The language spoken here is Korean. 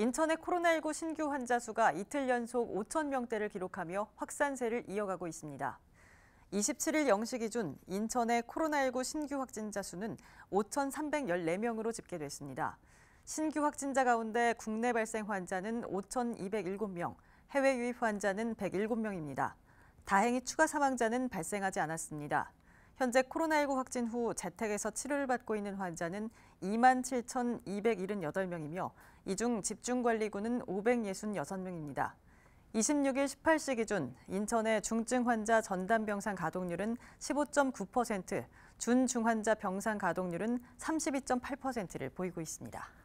인천의 코로나19 신규 환자 수가 이틀 연속 5천 명대를 기록하며 확산세를 이어가고 있습니다. 27일 0시 기준 인천의 코로나19 신규 확진자 수는 5,314명으로 집계됐습니다. 신규 확진자 가운데 국내 발생 환자는 5,207명, 해외 유입 환자는 107명입니다. 다행히 추가 사망자는 발생하지 않았습니다. 현재 코로나19 확진 후 재택에서 치료를 받고 있는 환자는 2 7,278명이며 이 중 집중관리군은 566명입니다. 26일 18시 기준 인천의 중증 환자 전담 병상 가동률은 15.9%, 준중환자 병상 가동률은 32.8%를 보이고 있습니다.